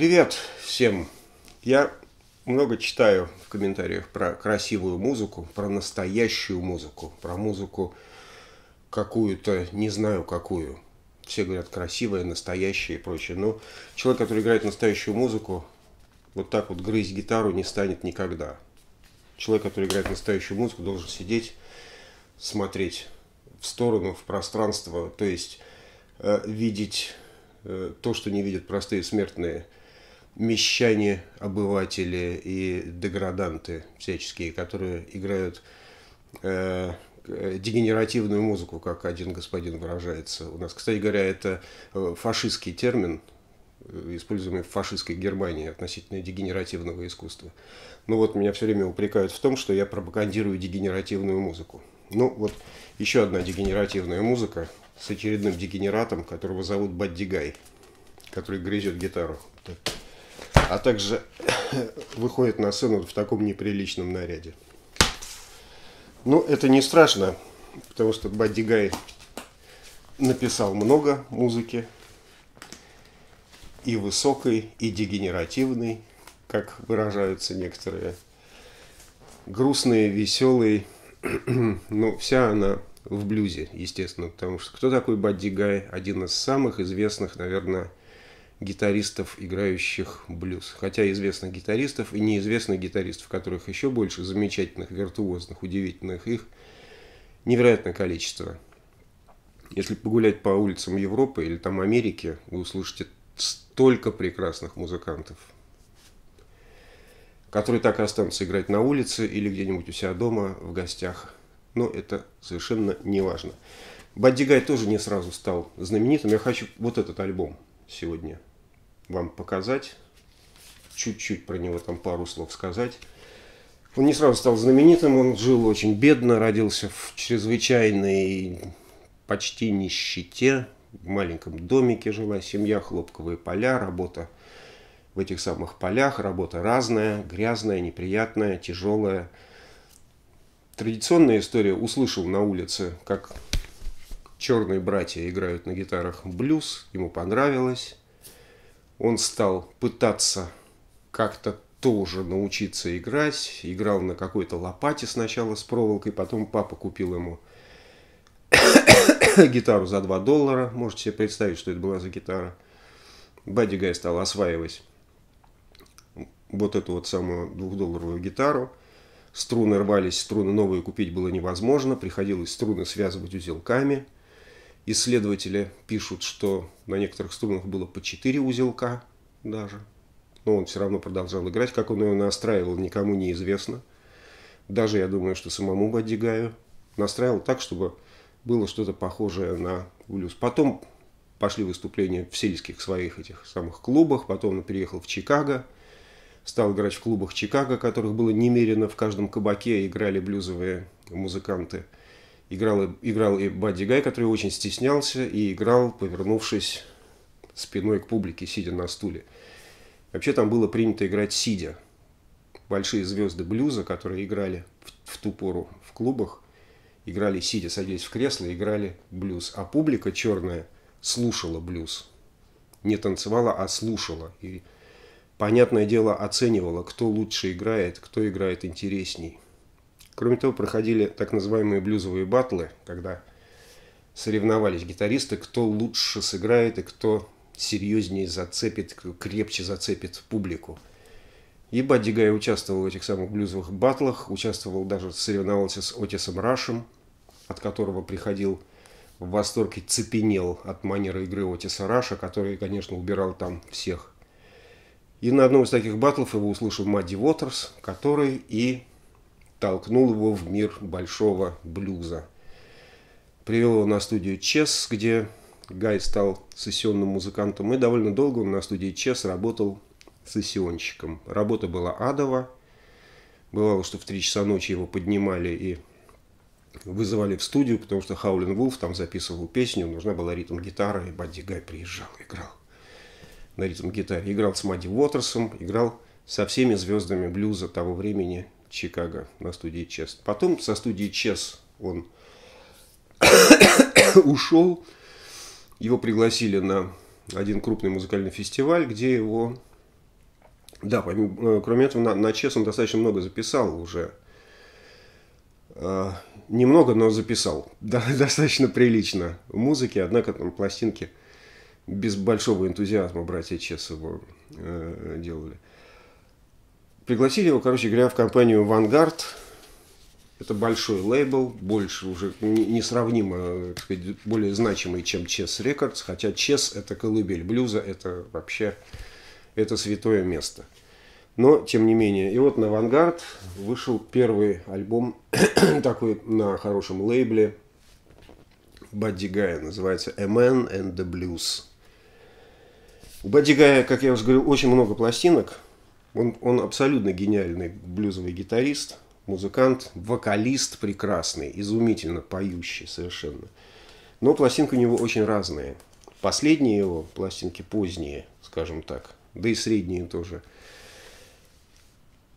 Привет всем! Я много читаю в комментариях про красивую музыку, про настоящую музыку, про музыку какую-то, не знаю какую. Все говорят красивая, настоящая и прочее. Но человек, который играет настоящую музыку, вот так вот грызть гитару не станет никогда. Человек, который играет настоящую музыку, должен сидеть, смотреть в сторону, в пространство, то есть э, видеть э, то, что не видят простые смертные – мещане, обыватели и деграданты всяческие, которые играют э, э, дегенеративную музыку, как один господин выражается. У нас, кстати говоря, это э, фашистский термин, э, используемый в фашистской Германии относительно дегенеративного искусства. Ну вот меня все время упрекают в том, что я пропагандирую дегенеративную музыку. Ну вот еще одна дегенеративная музыка с очередным дегенератом, которого зовут Баддигай, который грызет гитару. Так а также выходит на сцену в таком неприличном наряде. Ну, это не страшно, потому что Бадигай написал много музыки, и высокой, и дегенеративной, как выражаются некоторые, грустной, веселой, но вся она в блюзе, естественно, потому что кто такой Бадди Гай? Один из самых известных, наверное, гитаристов, играющих блюз. Хотя известных гитаристов и неизвестных гитаристов, которых еще больше, замечательных, виртуозных, удивительных, их невероятное количество. Если погулять по улицам Европы или там Америки, вы услышите столько прекрасных музыкантов, которые так и останутся играть на улице или где-нибудь у себя дома, в гостях. Но это совершенно не важно. Бадди Гай тоже не сразу стал знаменитым. Я хочу вот этот альбом сегодня вам показать, чуть-чуть про него там пару слов сказать. Он не сразу стал знаменитым, он жил очень бедно, родился в чрезвычайной почти нищете, в маленьком домике жила семья, хлопковые поля, работа в этих самых полях, работа разная, грязная, неприятная, тяжелая. Традиционная история услышал на улице, как черные братья играют на гитарах блюз, ему понравилось, он стал пытаться как-то тоже научиться играть. Играл на какой-то лопате сначала с проволокой, потом папа купил ему гитару за 2 доллара. Можете себе представить, что это была за гитара. Бадди Гай стал осваивать вот эту вот самую двухдолларовую гитару. Струны рвались, струны новые купить было невозможно. Приходилось струны связывать узелками – Исследователи пишут, что на некоторых струнах было по 4 узелка даже. Но он все равно продолжал играть. Как он ее настраивал, никому не известно. Даже, я думаю, что самому Бадигаю настраивал так, чтобы было что-то похожее на блюз. Потом пошли выступления в сельских своих этих самых клубах. Потом он переехал в Чикаго. Стал играть в клубах Чикаго, которых было немерено в каждом кабаке. Играли блюзовые музыканты – Играл, играл и Бадди Гай, который очень стеснялся, и играл, повернувшись спиной к публике, сидя на стуле. Вообще там было принято играть сидя. Большие звезды блюза, которые играли в, в ту пору в клубах, играли сидя, садились в кресло, играли блюз. А публика черная слушала блюз. Не танцевала, а слушала. И, понятное дело, оценивала, кто лучше играет, кто играет интересней. Кроме того, проходили так называемые блюзовые батлы, когда соревновались гитаристы, кто лучше сыграет и кто серьезнее зацепит, крепче зацепит публику. И Бадди Гай участвовал в этих самых блюзовых батлах, участвовал даже, соревновался с Отисом Рашем, от которого приходил в восторге, и цепенел от манеры игры Отиса Раша, который, конечно, убирал там всех. И на одном из таких батлов его услышал Мадди Уотерс, который и толкнул его в мир большого блюза. Привел его на студию Чес, где Гай стал сессионным музыкантом, и довольно долго он на студии Чес работал сессионщиком. Работа была адова. Бывало, что в 3 часа ночи его поднимали и вызывали в студию, потому что Хаулин Вулф там записывал песню, нужна была ритм-гитара, и Бадди Гай приезжал, играл на ритм-гитаре. Играл с Мадди Уотерсом, играл со всеми звездами блюза того времени, Чикаго на студии Чес. Потом со студии Чес он ушел. Его пригласили на один крупный музыкальный фестиваль, где его... Да, помимо, э, кроме этого, на, на Чес он достаточно много записал уже. Э, немного, но записал. Да, достаточно прилично в музыке, однако там пластинки без большого энтузиазма братья Чес его э, делали. Э, Пригласили его, короче говоря, в компанию Vanguard. Это большой лейбл, больше уже несравнимо, э, так сказать, более значимый, чем Chess Records, хотя Chess – это колыбель блюза, это вообще это святое место. Но, тем не менее, и вот на Vanguard вышел первый альбом такой на хорошем лейбле Бадди Гая, называется «A Man and the Blues». У Бадди Гая, как я уже говорил, очень много пластинок – он, он абсолютно гениальный блюзовый гитарист, музыкант, вокалист прекрасный, изумительно поющий совершенно. Но пластинки у него очень разные. Последние его пластинки поздние, скажем так, да и средние тоже.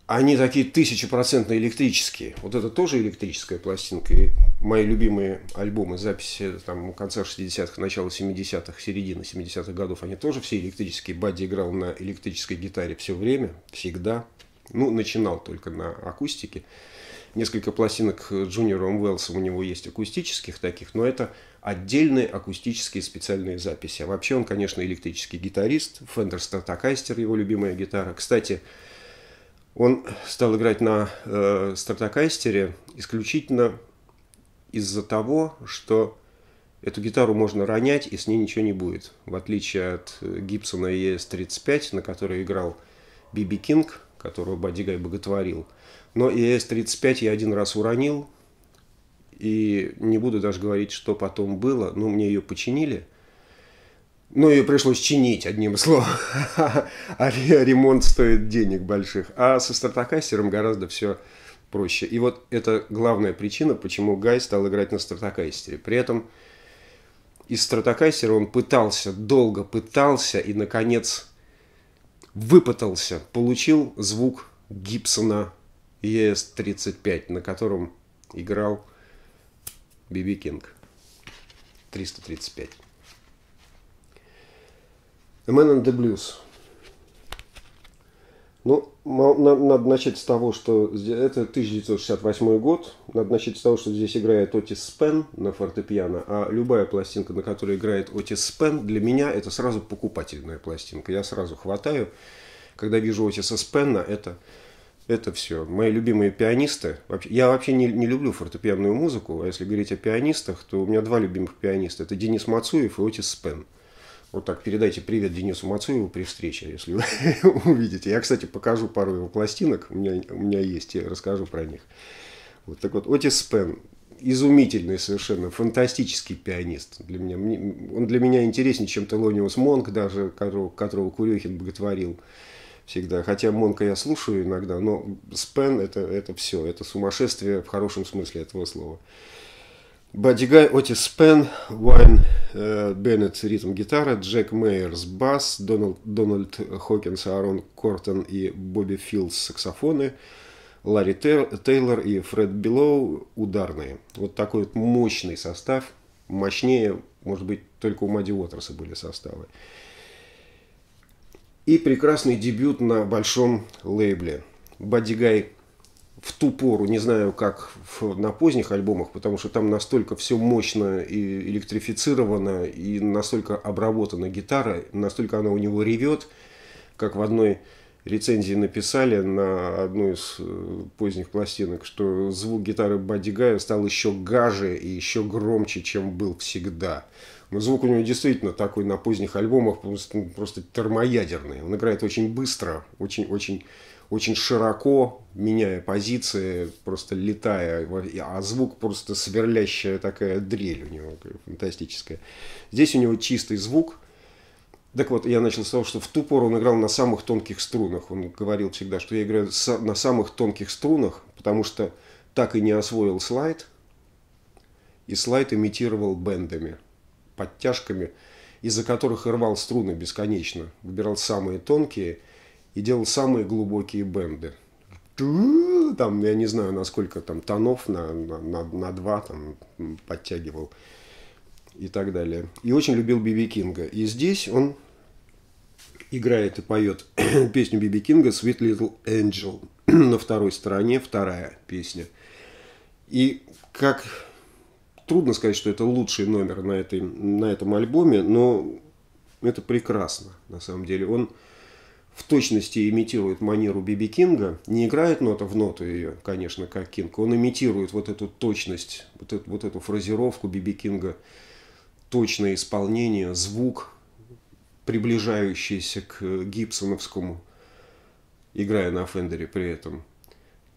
Они такие тысячепроцентно электрические. Вот это тоже электрическая пластинка. И мои любимые альбомы, записи там конца 60-х, начала 70-х, середина 70-х годов, они тоже все электрические. Бадди играл на электрической гитаре все время, всегда. Ну, начинал только на акустике. Несколько пластинок Джуниора Уэллса у него есть акустических таких, но это отдельные акустические специальные записи. А вообще он, конечно, электрический гитарист. Фендер Стратокастер, его любимая гитара. Кстати, он стал играть на э, Стратокастере исключительно из-за того, что эту гитару можно ронять, и с ней ничего не будет. В отличие от э, Гибсона ES-35, на которой играл Биби Кинг, которого Бадигай боготворил. Но ES-35 я один раз уронил, и не буду даже говорить, что потом было. но ну, мне ее починили. Ну, ее пришлось чинить, одним словом. А ремонт стоит денег больших. А со стартокастером гораздо все проще. И вот это главная причина, почему Гай стал играть на стратокастере. При этом из стратокастера он пытался, долго пытался и, наконец, выпытался, получил звук Гибсона ES-35, на котором играл Биби Кинг. 335. The Man and the Blues – ну, надо, начать с того, что это 1968 год. Надо начать с того, что здесь играет Отис Спен на фортепиано, а любая пластинка, на которой играет Отис Спен, для меня это сразу покупательная пластинка. Я сразу хватаю. Когда вижу Отиса Спена, это, это все. Мои любимые пианисты. Я вообще не, не люблю фортепианную музыку, а если говорить о пианистах, то у меня два любимых пианиста. Это Денис Мацуев и Отис Спен. Вот так, передайте привет Денису Мацуеву при встрече, если вы увидите. Я, кстати, покажу пару его пластинок, у меня, у меня есть, я расскажу про них. Вот так вот, Отис Пен, изумительный совершенно, фантастический пианист. Для меня, он для меня интереснее, чем Телониус Монк, даже которого, которого Курехин боготворил всегда. Хотя Монка я слушаю иногда, но Спен это, это все, это сумасшествие в хорошем смысле этого слова. Бадди Гай, Отис Пен, Уайн э, ритм гитара, Джек Мейерс, бас, Дональд, Дональд Хокинс, Аарон Кортон и Бобби Филдс, саксофоны, Ларри Тейлор и Фред Биллоу, ударные. Вот такой вот мощный состав, мощнее, может быть, только у Мадди Уотерса были составы. И прекрасный дебют на большом лейбле. Бадди Гай в ту пору, не знаю, как в, на поздних альбомах, потому что там настолько все мощно и электрифицировано, и настолько обработана гитара, настолько она у него ревет, как в одной рецензии написали на одной из э, поздних пластинок, что звук гитары Бадди Гая стал еще гаже и еще громче, чем был всегда. Но звук у него действительно такой на поздних альбомах просто, ну, просто термоядерный. Он играет очень быстро, очень-очень очень широко, меняя позиции, просто летая, а звук просто сверлящая такая дрель у него фантастическая. Здесь у него чистый звук. Так вот, я начал с того, что в ту пору он играл на самых тонких струнах. Он говорил всегда, что я играю на самых тонких струнах, потому что так и не освоил слайд, и слайд имитировал бендами, подтяжками, из-за которых рвал струны бесконечно, выбирал самые тонкие – и делал самые глубокие бенды. Там, я не знаю, насколько там тонов на, на, на два там подтягивал и так далее. И очень любил Биби Кинга. И здесь он играет и поет песню Биби Кинга «Sweet Little Angel». на второй стороне вторая песня. И как трудно сказать, что это лучший номер на, этой, на этом альбоме, но это прекрасно на самом деле. Он в точности имитирует манеру Биби Кинга, не играет нота в ноту ее, конечно, как Кинг, он имитирует вот эту точность, вот эту, вот эту фразировку Биби Кинга, точное исполнение, звук, приближающийся к гибсоновскому, играя на фендере при этом,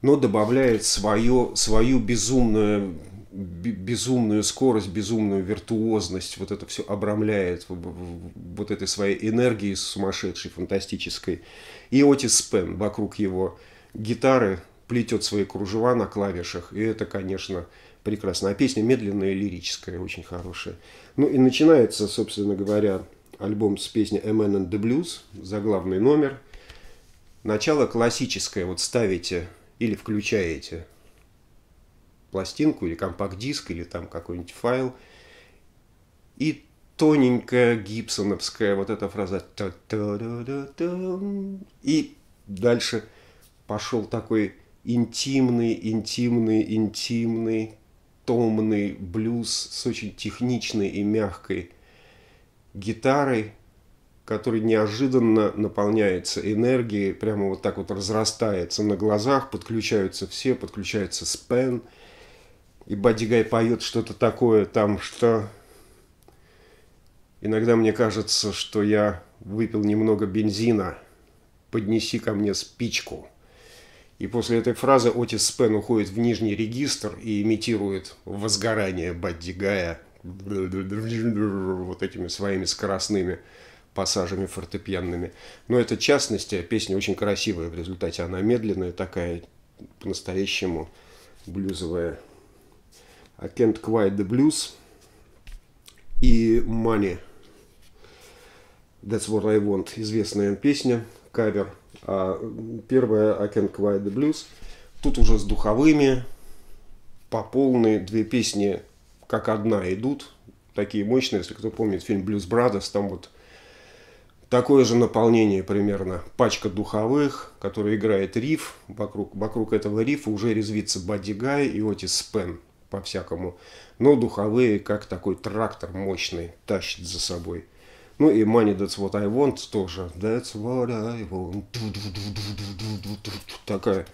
но добавляет свое, свою безумную безумную скорость, безумную виртуозность, вот это все обрамляет вот этой своей энергией сумасшедшей, фантастической. И Отис Спен вокруг его гитары плетет свои кружева на клавишах, и это, конечно, прекрасно. А песня медленная, лирическая, очень хорошая. Ну и начинается, собственно говоря, альбом с песни «A Man and the Blues», заглавный номер. Начало классическое, вот ставите или включаете – пластинку или компакт-диск, или там какой-нибудь файл. И тоненькая гибсоновская вот эта фраза. И дальше пошел такой интимный, интимный, интимный, томный блюз с очень техничной и мягкой гитарой, который неожиданно наполняется энергией, прямо вот так вот разрастается на глазах, подключаются все, подключается спен – и Бадигай поет что-то такое там, что... Иногда мне кажется, что я выпил немного бензина. Поднеси ко мне спичку. И после этой фразы Отис Спен уходит в нижний регистр и имитирует возгорание Баддигая вот этими своими скоростными пассажами фортепианными. Но это частности, а песня очень красивая в результате. Она медленная такая, по-настоящему блюзовая I Can't Quiet the Blues и Money. That's What I Want. Известная песня, кавер. А первая I Can't Quiet the Blues. Тут уже с духовыми, по полной. Две песни как одна идут. Такие мощные, если кто помнит фильм «Блюз Брадерс», там вот такое же наполнение примерно. Пачка духовых, которая играет риф. Вокруг, вокруг этого рифа уже резвится Бадди Гай и Отис Спен по-всякому. Но духовые, как такой трактор мощный, тащит за собой. Ну и Money That's What I Want тоже. That's what I want. Такая,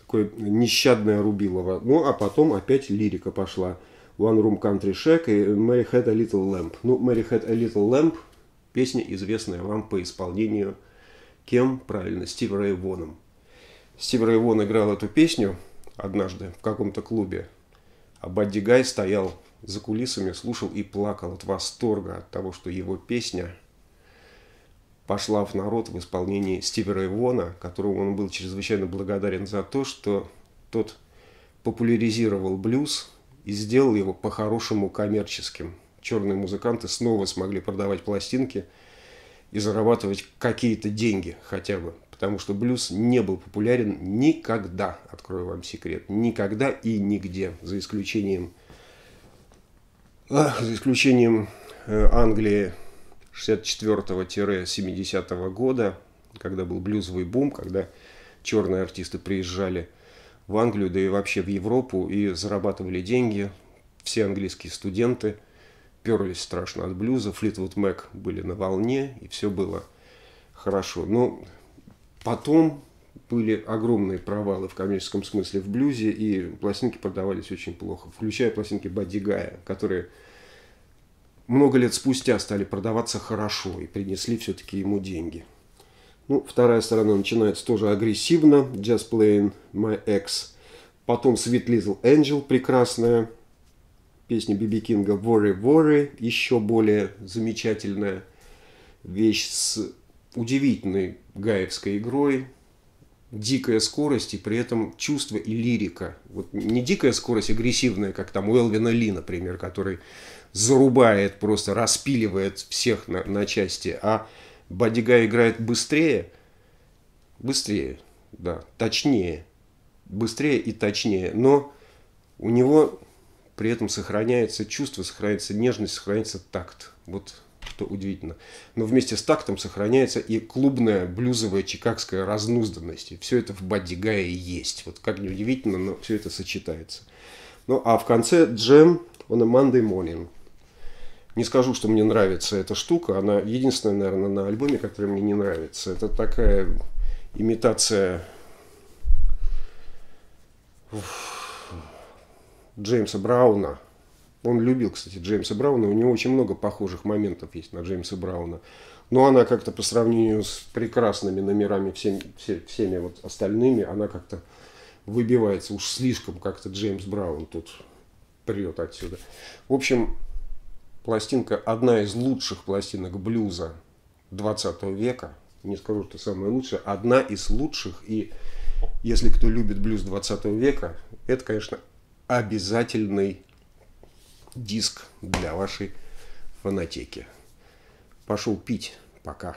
такое нещадное рубилово. Ну а потом опять лирика пошла. One Room Country Shack и Mary Had a Little Lamp. Ну, Mary Had a Little Lamp – песня, известная вам по исполнению кем? Правильно, Стив Рейвоном. Стив Рейвон играл эту песню однажды в каком-то клубе а Бадди Гай стоял за кулисами, слушал и плакал от восторга от того, что его песня пошла в народ в исполнении Стивера Ивона, которому он был чрезвычайно благодарен за то, что тот популяризировал блюз и сделал его по-хорошему коммерческим. Черные музыканты снова смогли продавать пластинки – и зарабатывать какие-то деньги хотя бы. Потому что блюз не был популярен никогда, открою вам секрет, никогда и нигде, за исключением, за исключением э, Англии 64-70 года, когда был блюзовый бум, когда черные артисты приезжали в Англию, да и вообще в Европу, и зарабатывали деньги. Все английские студенты – перлись страшно от блюза, Флитвуд Мэг были на волне, и все было хорошо. Но потом были огромные провалы в коммерческом смысле в блюзе, и пластинки продавались очень плохо, включая пластинки гая, которые много лет спустя стали продаваться хорошо и принесли все-таки ему деньги. Ну, вторая сторона начинается тоже агрессивно, Just Playing My Ex. Потом Sweet Little Angel прекрасная, песня Биби Кинга «Воры, воры», еще более замечательная вещь с удивительной гаевской игрой, дикая скорость и при этом чувство и лирика. Вот не дикая скорость, агрессивная, как там у Элвина Ли, например, который зарубает, просто распиливает всех на, на части, а Бадига играет быстрее, быстрее, да, точнее, быстрее и точнее, но у него при этом сохраняется чувство, сохраняется нежность, сохраняется такт. Вот что удивительно. Но вместе с тактом сохраняется и клубная блюзовая чикагская разнузданность. И все это в бодигае есть. Вот как ни удивительно, но все это сочетается. Ну а в конце джем он a Monday morning. Не скажу, что мне нравится эта штука. Она единственная, наверное, на альбоме, которая мне не нравится. Это такая имитация... Уф Джеймса Брауна. Он любил, кстати, Джеймса Брауна. У него очень много похожих моментов есть на Джеймса Брауна. Но она как-то по сравнению с прекрасными номерами, всеми, все, всеми вот остальными, она как-то выбивается. Уж слишком как-то Джеймс Браун тут прет отсюда. В общем, пластинка одна из лучших пластинок блюза 20 века. Не скажу, что самая лучшая. Одна из лучших. И если кто любит блюз 20 века, это, конечно, обязательный диск для вашей фанатеки. Пошел пить. Пока.